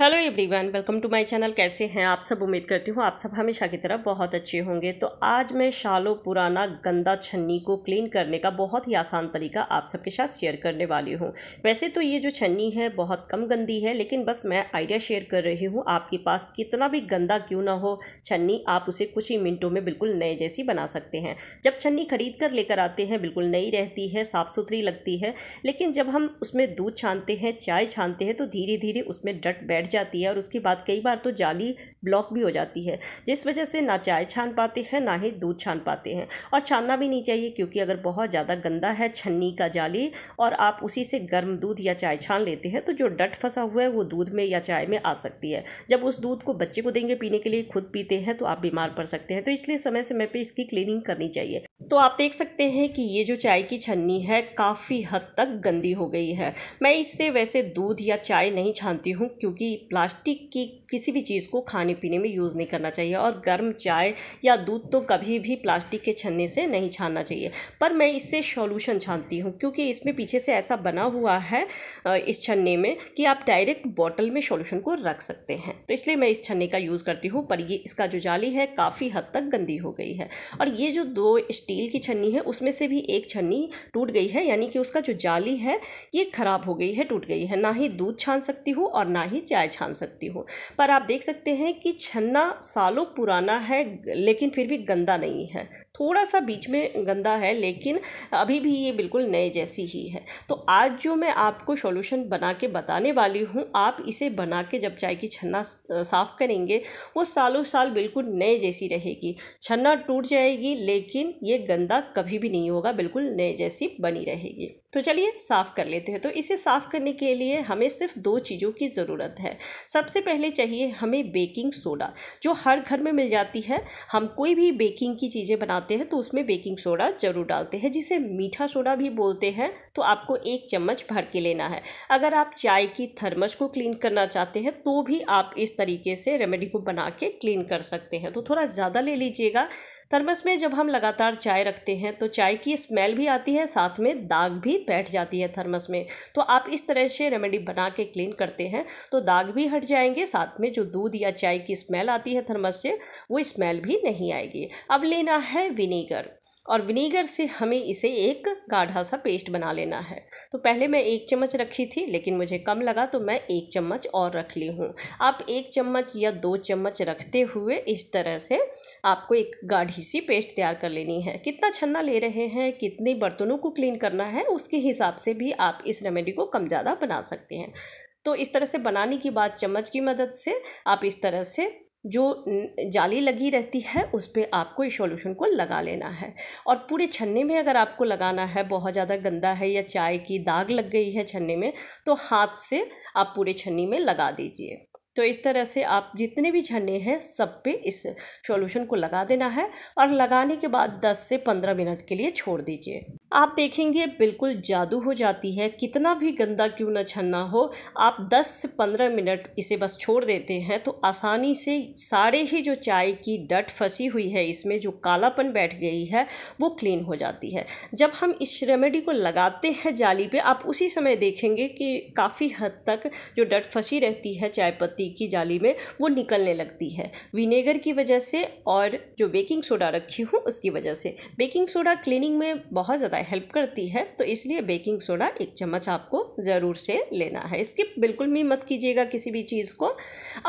hello everyone welcome to my channel कैसे हैं आप सब उम्मीद करती हूँ आप सब हमेशा की तरह बहुत अच्छे होंगे तो आज मैं शालों पुराना गंदा छन्नी को क्लीन करने का बहुत ही आसान तरीका आप सबके साथ शेयर करने वाली हूँ वैसे तो ये जो छन्नी है बहुत कम गंदी है लेकिन बस मैं आइडिया शेयर कर रही हूँ आपके पास कितना भी गंदा क्यों ना हो छन्नी आप उसे कुछ ही मिनटों में बिल्कुल नए जैसी बना सकते हैं जब छन्नी खरीद कर लेकर आते हैं बिल्कुल नई रहती है साफ़ सुथरी लगती है लेकिन जब हम उसमें दूध छानते हैं चाय छानते हैं तो धीरे धीरे उसमें डट बैठ बैठ जाती है और उसके बाद कई बार तो जाली ब्लॉक भी हो जाती है जिस वजह से ना चाय छान पाते हैं ना ही दूध छान पाते हैं और छानना भी नहीं चाहिए क्योंकि अगर बहुत ज़्यादा गंदा है छन्नी का जाली और आप उसी से गर्म दूध या चाय छान लेते हैं तो जो डट फंसा हुआ है वो दूध में या चाय में आ सकती है जब उस दूध को बच्चे को देंगे पीने के लिए खुद पीते हैं तो आप बीमार पड़ सकते हैं तो इसलिए समय समय पर इसकी क्लीनिंग करनी चाहिए तो आप देख सकते हैं कि ये जो चाय की छन्नी है काफ़ी हद तक गंदी हो गई है मैं इससे वैसे दूध या चाय नहीं छानती हूँ क्योंकि प्लास्टिक की किसी भी चीज़ को खाने पीने में यूज़ नहीं करना चाहिए और गर्म चाय या दूध तो कभी भी प्लास्टिक के छन्ने से नहीं छानना चाहिए पर मैं इससे सॉल्यूशन छानती हूँ क्योंकि इसमें पीछे से ऐसा बना हुआ है इस छन्ने में कि आप डायरेक्ट बॉटल में सॉल्यूशन को रख सकते हैं तो इसलिए मैं इस छन्ने का यूज़ करती हूँ पर ये इसका जो जाली है काफ़ी हद तक गंदी हो गई है और ये जो दो स्टील की छन्नी है उसमें से भी एक छन्नी टूट गई है यानी कि उसका जो जाली है ये ख़राब हो गई है टूट गई है ना ही दूध छान सकती हूँ और ना ही चाय छान सकती हूँ पर आप देख सकते हैं कि छन्ना सालों पुराना है लेकिन फिर भी गंदा नहीं है थोड़ा सा बीच में गंदा है लेकिन अभी भी ये बिल्कुल नए जैसी ही है तो आज जो मैं आपको सॉल्यूशन बना के बताने वाली हूँ आप इसे बना के जब चाय की छन्ना साफ़ करेंगे वो सालों साल बिल्कुल नए जैसी रहेगी छन्ना टूट जाएगी लेकिन ये गंदा कभी भी नहीं होगा बिल्कुल नए जैसी बनी रहेगी तो चलिए साफ़ कर लेते हैं तो इसे साफ़ करने के लिए हमें सिर्फ दो चीज़ों की ज़रूरत है सबसे पहले चाहिए हमें बेकिंग सोडा जो हर घर में मिल जाती है हम कोई भी बेकिंग की चीज़ें बनाते बनाते हैं तो उसमें बेकिंग सोडा ज़रूर डालते हैं जिसे मीठा सोडा भी बोलते हैं तो आपको एक चम्मच भर के लेना है अगर आप चाय की थर्मस को क्लीन करना चाहते हैं तो भी आप इस तरीके से रेमेडी को बना के क्लीन कर सकते हैं तो थोड़ा ज़्यादा ले लीजिएगा थर्मस में जब हम लगातार चाय रखते हैं तो चाय की स्मेल भी आती है साथ में दाग भी बैठ जाती है थर्मस में तो आप इस तरह से रेमेडी बना के क्लीन करते हैं तो दाग भी हट जाएंगे साथ में जो दूध या चाय की स्मेल आती है थर्मस से वो स्मेल भी नहीं आएगी अब लेना है विनीगर और विनीगर से हमें इसे एक गाढ़ा सा पेस्ट बना लेना है तो पहले मैं एक चम्मच रखी थी लेकिन मुझे कम लगा तो मैं एक चम्मच और रख ली हूँ आप एक चम्मच या दो चम्मच रखते हुए इस तरह से आपको एक गाढ़ी ही सी पेस्ट तैयार कर लेनी है कितना छन्ना ले रहे हैं कितने बर्तनों को क्लीन करना है उसके हिसाब से भी आप इस रेमेडी को कम ज़्यादा बना सकते हैं तो इस तरह से बनाने के बाद चम्मच की मदद से आप इस तरह से जो जाली लगी रहती है उस पर आपको इस सॉल्यूशन को लगा लेना है और पूरे छन्ने में अगर आपको लगाना है बहुत ज़्यादा गंदा है या चाय की दाग लग गई है छन्ने में तो हाथ से आप पूरे छन्नी में लगा दीजिए तो इस तरह से आप जितने भी झरने हैं सब पे इस सॉल्यूशन को लगा देना है और लगाने के बाद 10 से 15 मिनट के लिए छोड़ दीजिए आप देखेंगे बिल्कुल जादू हो जाती है कितना भी गंदा क्यों ना छन्ना हो आप 10 से 15 मिनट इसे बस छोड़ देते हैं तो आसानी से सारे ही जो चाय की डट फंसी हुई है इसमें जो कालापन बैठ गई है वो क्लीन हो जाती है जब हम इस रेमेडी को लगाते हैं जाली पे आप उसी समय देखेंगे कि काफ़ी हद तक जो डट फंसी रहती है चाय पत्ती स्टीक की जाली में वो निकलने लगती है विनेगर की वजह से और जो बेकिंग सोडा रखी हूँ उसकी वजह से बेकिंग सोडा क्लीनिंग में बहुत ज़्यादा हेल्प करती है तो इसलिए बेकिंग सोडा एक चम्मच आपको ज़रूर से लेना है स्किप बिल्कुल भी मत कीजिएगा किसी भी चीज़ को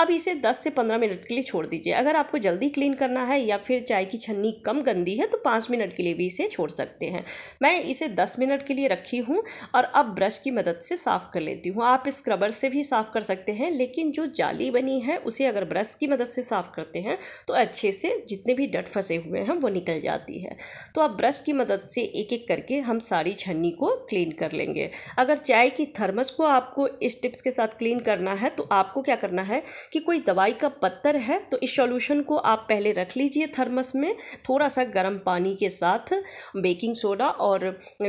अब इसे दस से पंद्रह मिनट के लिए छोड़ दीजिए अगर आपको जल्दी क्लीन करना है या फिर चाय की छन्नी कम गंदी है तो पाँच मिनट के लिए भी इसे छोड़ सकते हैं मैं इसे दस मिनट के लिए रखी हूँ और अब ब्रश की मदद से साफ़ कर लेती हूँ आप स्क्रबर से भी साफ़ कर सकते हैं लेकिन जो जा जाली बनी है उसे अगर ब्रश की मदद से साफ़ करते हैं तो अच्छे से जितने भी डट फंसे हुए हैं वो निकल जाती है तो आप ब्रश की मदद से एक एक करके हम सारी छन्नी को क्लीन कर लेंगे अगर चाय की थर्मस को आपको इस टिप्स के साथ क्लीन करना है तो आपको क्या करना है कि कोई दवाई का पत्थर है तो इस सॉल्यूशन को आप पहले रख लीजिए थर्मस में थोड़ा सा गर्म पानी के साथ बेकिंग सोडा और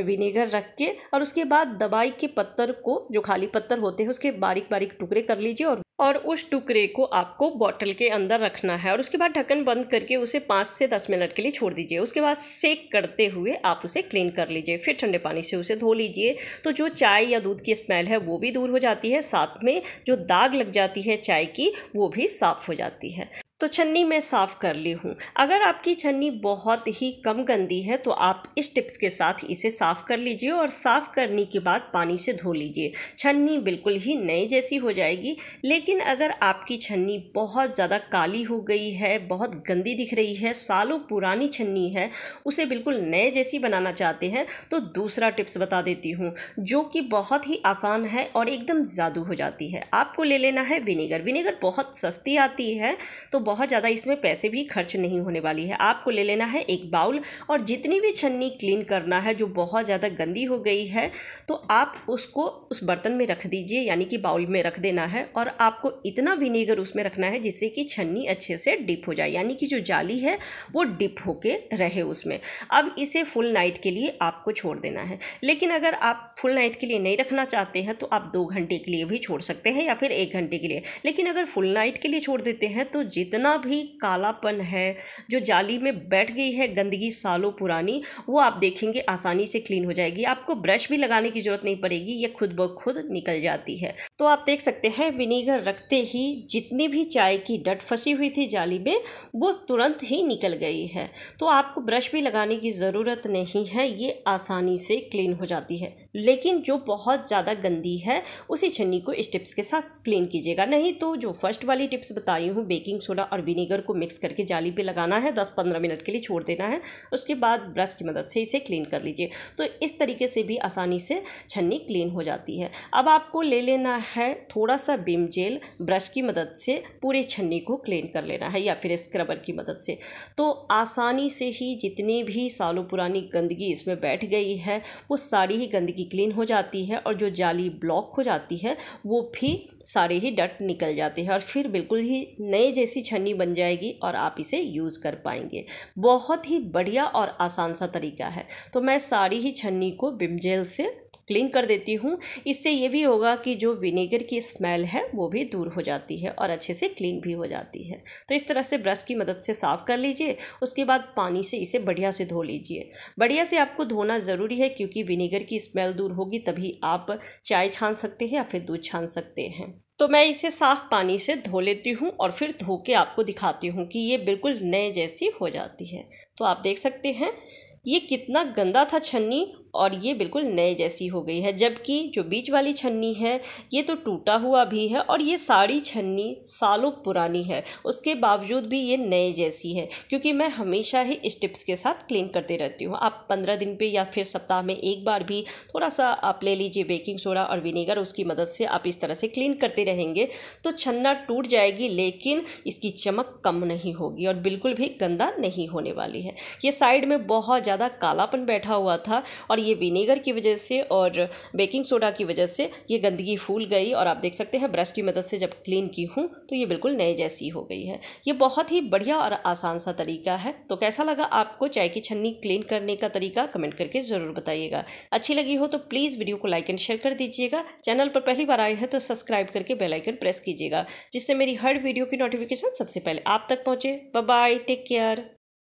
विनेगर रख के और उसके बाद दवाई के पत्थर को जो खाली पत्थर होते हैं उसके बारीक बारीक टुकड़े कर लीजिए और और उस टुकड़े को आपको बॉटल के अंदर रखना है और उसके बाद ढक्कन बंद करके उसे पाँच से दस मिनट के लिए छोड़ दीजिए उसके बाद सेक करते हुए आप उसे क्लीन कर लीजिए फिर ठंडे पानी से उसे धो लीजिए तो जो चाय या दूध की स्मेल है वो भी दूर हो जाती है साथ में जो दाग लग जाती है चाय की वो भी साफ़ हो जाती है तो छन्नी मैं साफ़ कर ली हूँ अगर आपकी छन्नी बहुत ही कम गंदी है तो आप इस टिप्स के साथ इसे साफ़ कर लीजिए और साफ़ करने के बाद पानी से धो लीजिए छन्नी बिल्कुल ही नए जैसी हो जाएगी लेकिन अगर आपकी छन्नी बहुत ज़्यादा काली हो गई है बहुत गंदी दिख रही है सालों पुरानी छन्नी है उसे बिल्कुल नए जैसी बनाना चाहते हैं तो दूसरा टिप्स बता देती हूँ जो कि बहुत ही आसान है और एकदम जादू हो जाती है आपको ले लेना है विनेगर विनेगर बहुत सस्ती आती है तो बहुत ज़्यादा इसमें पैसे भी खर्च नहीं होने वाली है आपको ले लेना है एक बाउल और जितनी भी छन्नी क्लीन करना है जो बहुत ज़्यादा गंदी हो गई है तो आप उसको उस बर्तन में रख दीजिए यानी कि बाउल में रख देना है और आपको इतना विनेगर उसमें रखना है जिससे कि छन्नी अच्छे से डिप हो जाए यानी कि जो जाली है वो डिप होके रहे उसमें अब इसे फुल नाइट के लिए आपको छोड़ देना है लेकिन अगर आप फुल नाइट के लिए नहीं रखना चाहते हैं तो आप दो घंटे के लिए भी छोड़ सकते हैं या फिर एक घंटे के लिए लेकिन अगर फुल नाइट के लिए छोड़ देते हैं तो जितना जितना भी कालापन है जो जाली में बैठ गई है गंदगी सालों पुरानी वो आप देखेंगे आसानी से क्लीन हो जाएगी आपको ब्रश भी लगाने की ज़रूरत नहीं पड़ेगी ये खुद ब खुद निकल जाती है तो आप देख सकते हैं विनीगर रखते ही जितनी भी चाय की डट फंसी हुई थी जाली में वो तुरंत ही निकल गई है तो आपको ब्रश भी लगाने की ज़रूरत नहीं है ये आसानी से क्लीन हो जाती है लेकिन जो बहुत ज़्यादा गंदी है उसी छन्नी को इस टिप्स के साथ क्लीन कीजिएगा नहीं तो जो फर्स्ट वाली टिप्स बताई हूँ बेकिंग सोडा और विनेगर को मिक्स करके जाली पे लगाना है दस पंद्रह मिनट के लिए छोड़ देना है उसके बाद ब्रश की मदद से इसे क्लीन कर लीजिए तो इस तरीके से भी आसानी से छन्नी क्लीन हो जाती है अब आपको ले लेना है थोड़ा सा बिम जेल ब्रश की मदद से पूरे छन्नी को क्लीन कर लेना है या फिर स्क्रबर की मदद से तो आसानी से ही जितनी भी सालों पुरानी गंदगी इसमें बैठ गई है वो सारी ही गंदगी की क्लीन हो जाती है और जो जाली ब्लॉक हो जाती है वो भी सारे ही डट निकल जाते हैं और फिर बिल्कुल ही नए जैसी छन्नी बन जाएगी और आप इसे यूज़ कर पाएंगे बहुत ही बढ़िया और आसान सा तरीका है तो मैं सारी ही छन्नी को बिमजेल से क्लीन कर देती हूँ इससे ये भी होगा कि जो विनेगर की स्मेल है वो भी दूर हो जाती है और अच्छे से क्लीन भी हो जाती है तो इस तरह से ब्रश की मदद से साफ़ कर लीजिए उसके बाद पानी से इसे बढ़िया से धो लीजिए बढ़िया से आपको धोना ज़रूरी है क्योंकि विनेगर की स्मेल दूर होगी तभी आप चाय छान सकते हैं या फिर दूध छान सकते हैं तो मैं इसे साफ़ पानी से धो लेती हूँ और फिर धो के आपको दिखाती हूँ कि ये बिल्कुल नए जैसी हो जाती है तो आप देख सकते हैं ये कितना गंदा था छन्नी और ये बिल्कुल नए जैसी हो गई है जबकि जो बीच वाली छन्नी है ये तो टूटा हुआ भी है और ये साड़ी छन्नी सालों पुरानी है उसके बावजूद भी ये नए जैसी है क्योंकि मैं हमेशा ही स्टिप्स के साथ क्लीन करते रहती हूँ आप पंद्रह दिन पे या फिर सप्ताह में एक बार भी थोड़ा सा आप ले लीजिए बेकिंग सोडा और विनेगर उसकी मदद से आप इस तरह से क्लीन करते रहेंगे तो छन्ना टूट जाएगी लेकिन इसकी चमक कम नहीं होगी और बिल्कुल भी गंदा नहीं होने वाली है ये साइड में बहुत ज़्यादा कालापन बैठा हुआ था और ये विनेगर की वजह से और बेकिंग सोडा की वजह से ये गंदगी फूल गई और आप देख सकते हैं ब्रश की मदद से जब क्लीन की हूँ तो ये बिल्कुल नए जैसी हो गई है ये बहुत ही बढ़िया और आसान सा तरीका है तो कैसा लगा आपको चाय की छन्नी क्लीन करने का तरीका कमेंट करके ज़रूर बताइएगा अच्छी लगी हो तो प्लीज़ वीडियो को लाइक एंड शेयर कर दीजिएगा चैनल पर पहली बार आए हैं तो सब्सक्राइब करके बेल आइकन प्रेस कीजिएगा जिससे मेरी हर वीडियो की नोटिफिकेशन सबसे पहले आप तक पहुँचे बाय टेक केयर